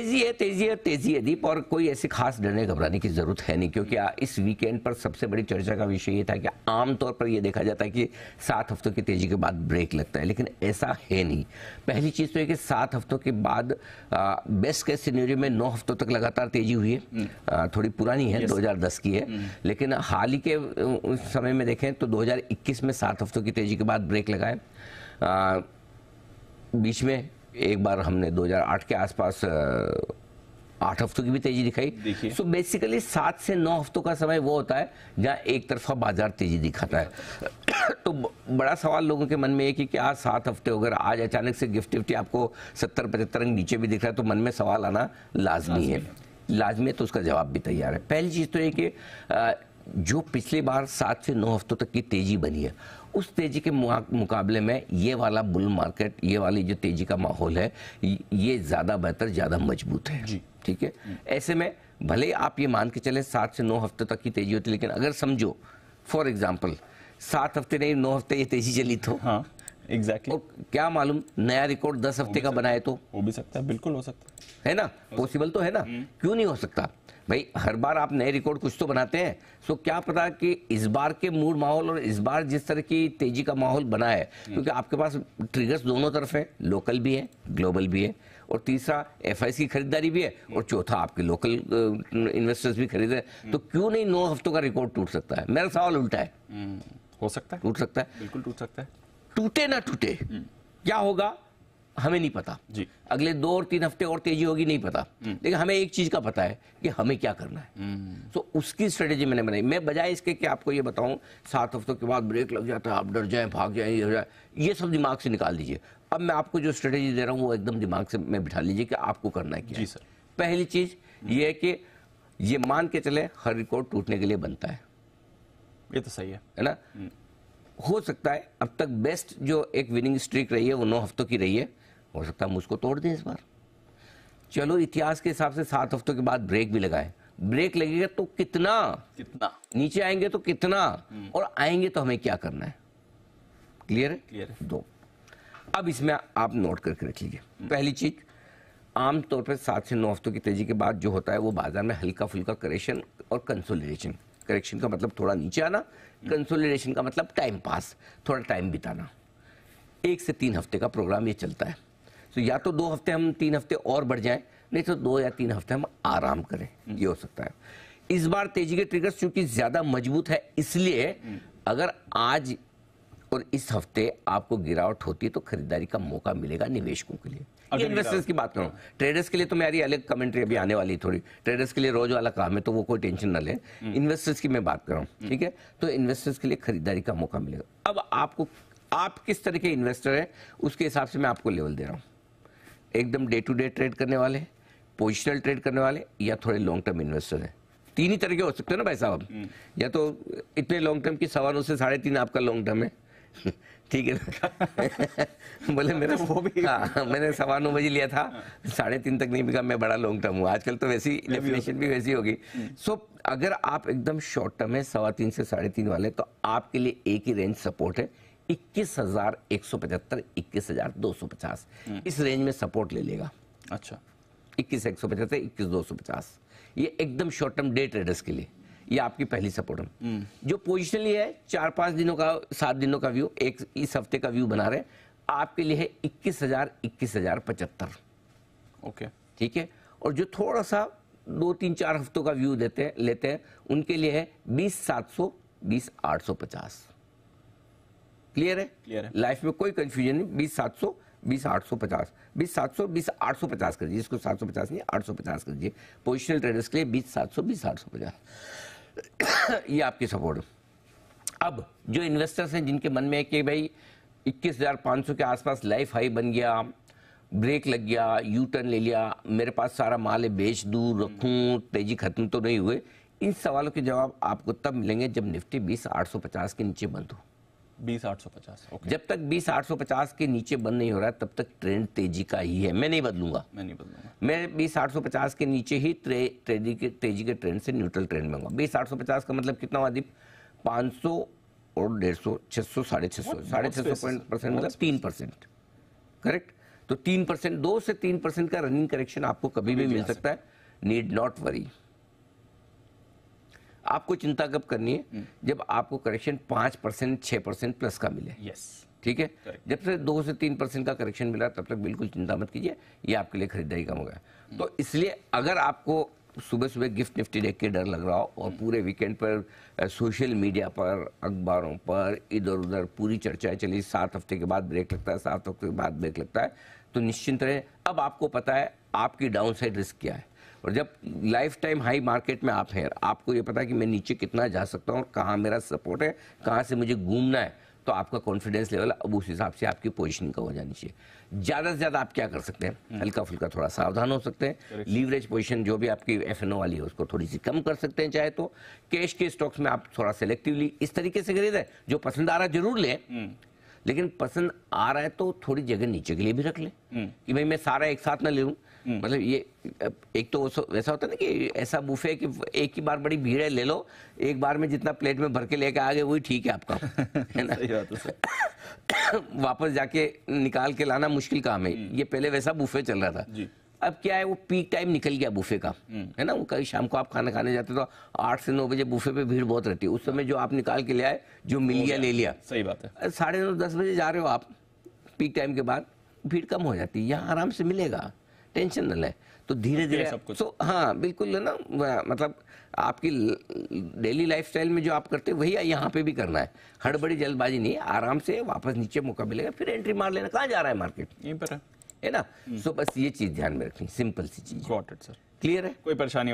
तेजी है तेजी है तेजी है दीप और कोई ऐसी खास डरने घबराने की जरूरत है नहीं क्योंकि इस वीकेंड पर सबसे बड़ी चर्चा का विषय ये था कि आमतौर पर यह देखा जाता है कि सात हफ्तों की तेजी के बाद ब्रेक लगता है लेकिन ऐसा है नहीं पहली चीज तो है कि सात हफ्तों के बाद बेस्ट केस सिनेरियो में नौ हफ्तों तक लगातार तेजी हुई है हम्म। आ, थोड़ी पुरानी है दो की है हम्म। लेकिन हाल ही के समय में देखें तो दो में सात हफ्तों की तेजी के बाद ब्रेक लगाए बीच में एक बार हमने 2008 के आसपास आठ हफ्तों की भी तेजी दिखाई सो बेसिकली सात से नौ हफ्तों का समय वो होता है जहाँ एक तरफा बाजार तेजी दिखाता है तो बड़ा सवाल लोगों के मन में है कि क्या सात हफ्ते अगर आज अचानक से गिफ्ट निफ्टी आपको सत्तर पचहत्तर अंक नीचे भी दिख रहा है तो मन में सवाल आना लाजमी है लाजमी है तो उसका जवाब भी तैयार है पहली चीज़ तो ये कि जो पिछली बार सात से नौ हफ्तों तक की तेजी बनी है उस तेजी के मुकाबले में ये वाला बुल मार्केट ये वाली जो तेजी का माहौल है ये ज़्यादा बेहतर ज़्यादा मजबूत है ठीक है ऐसे में भले आप ये मान के चले सात से नौ हफ्ते तक की तेजी होती लेकिन अगर समझो फॉर एग्जाम्पल सात हफ्ते नहीं नौ हफ्ते ये तेजी चली तो हाँ एग्जैक्टली exactly. क्या मालूम नया रिकॉर्ड दस हफ्ते का बनाए तो हो भी सकता है बिल्कुल हो सकता है ना पॉसिबल तो है ना क्यों नहीं हो सकता भाई हर बार आप नए रिकॉर्ड कुछ तो बनाते हैं सो क्या पता कि इस बार के मूड माहौल और इस बार जिस तरह की तेजी का माहौल बना है क्योंकि आपके पास ट्रिगर्स दोनों तरफ है लोकल भी है ग्लोबल भी है और तीसरा एफ की खरीदारी भी है और चौथा आपके लोकल इन्वेस्टर्स भी खरीद रहे तो हम्म। क्यों नहीं नौ हफ्तों का रिकॉर्ड टूट सकता है मेरा सवाल उल्टा है हम्म, हो सकता है टूट सकता है बिल्कुल टूट सकता है टूटे ना टूटे हम्म। क्या होगा हमें नहीं पता जी अगले दो और तीन हफ्ते और तेजी होगी नहीं पता हम्म। लेकिन हमें एक चीज का पता है कि हमें क्या करना है तो उसकी स्ट्रेटेजी मैंने बनाई मैं बजाय इसके कि आपको ये बताऊं सात हफ्तों के बाद ब्रेक लग जाता है आप डर जाए भाग जाए ये जाए ये सब दिमाग से निकाल दीजिए अब मैं आपको जो स्ट्रेटेजी दे रहा हूँ वो एकदम दिमाग से मैं बिठा लीजिए कि आपको करना है क्या सर पहली चीज ये है कि ये मान के चले हर रिकॉर्ड टूटने के लिए बनता है ये तो सही है है ना हम्म। हो सकता है अब तक बेस्ट जो एक विनिंग स्ट्रीक रही है वो नौ हफ्तों की रही है हो सकता है मुझको तोड़ दें इस बार चलो इतिहास के हिसाब से सात हफ्तों के बाद ब्रेक भी लगाए ब्रेक लगेगा तो कितना कितना नीचे आएंगे तो कितना हम्म। और आएंगे तो हमें क्या करना है क्लियर है क्लियर है दो अब इसमें आप नोट करके रख लीजिए हम्म। पहली चीज आमतौर पर सात से नौ हफ्तों की तेजी के बाद जो होता है वो बाजार में हल्का फुल्का करेक्शन और कंसोलिडेशन करेक्शन का मतलब थोड़ा नीचे आना कंसोलिडेशन हम्म। का मतलब टाइम पास थोड़ा टाइम बिताना एक से तीन हफ्ते का प्रोग्राम ये चलता है तो या तो दो हफ्ते हम तीन हफ्ते और बढ़ जाएं नहीं तो दो या तीन हफ्ते हम आराम करें हम्म। ये हो सकता है इस बार तेजी के ट्रिगर्स चूंकि ज्यादा मजबूत है इसलिए हम्म। अगर आज और इस हफ्ते आपको गिरावट होती है तो खरीदारी का मौका मिलेगा निवेशकों के लिए इन्वेस्टर्स की बात करूं ट्रेडर्स के लिए तो मेरी अलग कमेंट्री अभी आने वाली थोड़ी ट्रेडर्स के लिए रोज वाला काम है तो वो कोई टेंशन ना ले इन्वेस्टर्स हम्म। की मैं बात कर रहा हूँ ठीक है तो इन्वेस्टर्स के लिए खरीदारी का मौका मिलेगा अब आपको आप किस तरह के इन्वेस्टर है उसके हिसाब से मैं आपको लेवल दे रहा हूँ एकदम डे टू डे ट्रेड करने वाले पोजिशनल ट्रेड करने वाले या थोड़े लॉन्ग टर्म इन्वेस्टर हैं तीन ही तरह के हो सकते हैं ना भाई साहब हम्म। या तो इतने लॉन्ग टर्म की सवा से साढ़े तीन आपका लॉन्ग टर्म है ठीक है ना बोले मेरा तो वो भी हाँ मैंने सवा नौ बजे लिया था हाँ। साढ़े तीन तक नहीं बिका मैं बड़ा लॉन्ग टर्म हूँ आजकल तो वैसी डेफिनेशन भी वैसी होगी सो हम्म। अगर आप एकदम शॉर्ट टर्म है सवा तीन से साढ़े तीन वाले तो आपके लिए एक ही रेंज सपोर्ट है इक्कीस हजार एक सौ पचहत्तर इक्कीस हजार दो सौ पचास हम्म। इस रेंज में सपोर्ट ले लेगा अच्छा इक्कीस एक सौ पचहत्तर इक्कीस दो सौ पचास ये एकदम शॉर्ट टर्म डे ट्रेडर्स के लिए ये आपकी पहली सपोर्ट हम्म। जो पोजिशनली है चार पांच दिनों का सात दिनों का व्यू एक इस हफ्ते का व्यू बना रहे आपके लिए है इक्कीस हजार इक्कीस हजार पचहत्तर ओके ठीक है और जो थोड़ा सा दो तीन चार हफ्तों का व्यू देते हैं लेते हैं उनके लिए है बीस सात सौ बीस आठ सौ पचास क्लियर है क्लियर है लाइफ में कोई कंफ्यूजन नहीं बीस सात सौ बीस आठ सौ पचास बीस सात सौ बीस आठ सौ पचास कर दीजिए इसको सात सौ पचास नहीं आठ सौ पचास कर दीजिए पोजिशनल ट्रेडर्स के लिए बीस सात सौ बीस आठ सौ पचास ये आपकी सपोर्ट अब जो इन्वेस्टर्स हैं जिनके मन में है कि भाई इक्कीस हज़ार पाँच सौ के आसपास लाइफ हाई बन गया ब्रेक लग गया यू टर्न ले लिया मेरे पास सारा माल है बेच दूँ रखूँ तेजी खत्म तो नहीं हुए इन सवालों के जवाब आपको तब मिलेंगे जब निफ्टी बीस आठ सौ पचास के नीचे बंद हो बीस जब तक बीस आठ सौ पचास के नीचे बंद नहीं हो रहा तब तक ट्रेंड तेजी का ही है मैं नहीं बदलूंगा मैं नहीं बदलूंगा मैं बीस आठ सौ पचास के नीचे ही ट्रे, ट्रेडी के तेजी के ट्रेंड से न्यूट्रल ट्रेंड में बीस आठ सौ पचास का मतलब कितना हुआ दीप पांच सौ और डेढ़ सौ छह सौ साढ़े छह सौ साढ़े छह सौ परसेंट मतलब तीन परसेंट करेक्ट तो तीन परसेंट दो से तीन परसेंट का रनिंग करेक्शन आपको कभी भी मिल सकता है नीड नॉट वरी आपको चिंता कब करनी है हम्म। जब आपको करेक्शन पाँच परसेंट छः परसेंट प्लस का मिले यस ठीक है जब से दो से तीन परसेंट का करेक्शन मिला तब तक बिल्कुल चिंता मत कीजिए ये आपके लिए खरीदारी कम हो गया हम्म। तो इसलिए अगर आपको सुबह सुबह गिफ्ट निफ्टी देख के डर लग रहा हो और हम्म। पूरे वीकेंड पर सोशल मीडिया पर अखबारों पर इधर उधर पूरी चर्चाएं चली सात हफ्ते के बाद ब्रेक लगता है सात हफ्ते के बाद ब्रेक लगता है तो निश्चिंत रहे अब आपको पता है आपकी डाउन साइड रिस्क क्या है और जब लाइफ टाइम हाई मार्केट में आप हैं आपको ये पता है कि मैं नीचे कितना जा सकता हूँ कहाँ मेरा सपोर्ट है कहाँ से मुझे घूमना है तो आपका कॉन्फिडेंस लेवल अब उस हिसाब से आपकी पोजिशनिंग का हो जानी चाहिए ज़्यादा से ज़्यादा आप क्या कर सकते हैं हम्म। हल्का फुल्का थोड़ा सावधान हो सकते हैं लीवरेज पोजिशन जो भी आपकी एफ वाली है उसको थोड़ी सी कम कर सकते हैं चाहे तो कैश के स्टॉक्स में आप थोड़ा सेलेक्टिवली इस तरीके से खरीदें जो पसंद आ रहा जरूर लें हम्म। लेकिन पसंद आ रहा है तो थोड़ी जगह नीचे के लिए भी रख ले हम्म। कि भाई मैं सारा एक साथ ना ले लूँ हम्म। मतलब ये एक तो वैसा होता है ना कि ऐसा बुफे कि एक ही बार बड़ी भीड़ है ले लो एक बार में जितना प्लेट में भर के लेके आ गए वही ठीक है आपका है ना वापस जाके निकाल के लाना मुश्किल काम है हम्म। ये पहले वैसा बुफे चल रहा था अब क्या है वो पीक टाइम निकल गया बुफे का है ना वो कभी शाम को आप खाना खाने जाते तो आठ से नौ बजे बुफे पे भीड़ बहुत रहती है उस समय जो आप निकाल के ले आए जो मिल गया ले लिया सही बात है साढ़े नौ दस बजे जा रहे हो आप पीक टाइम के बाद भीड़ कम हो जाती है यहाँ आराम से मिलेगा टेंशन न लें तो धीरे धीरे सब कुछ so, तो हाँ बिल्कुल है ना मतलब आपकी डेली लाइफ में जो आप करते वही यहाँ पे भी करना है हड़बड़ी जल्दबाजी नहीं आराम से वापस नीचे मौका मिलेगा फिर एंट्री मार लेना कहाँ जा रहा है मार्केट यहीं पर है है ना सो हम्म। बस ये चीज ध्यान में रखनी सिंपल सी चीज क्लियर है कोई परेशानी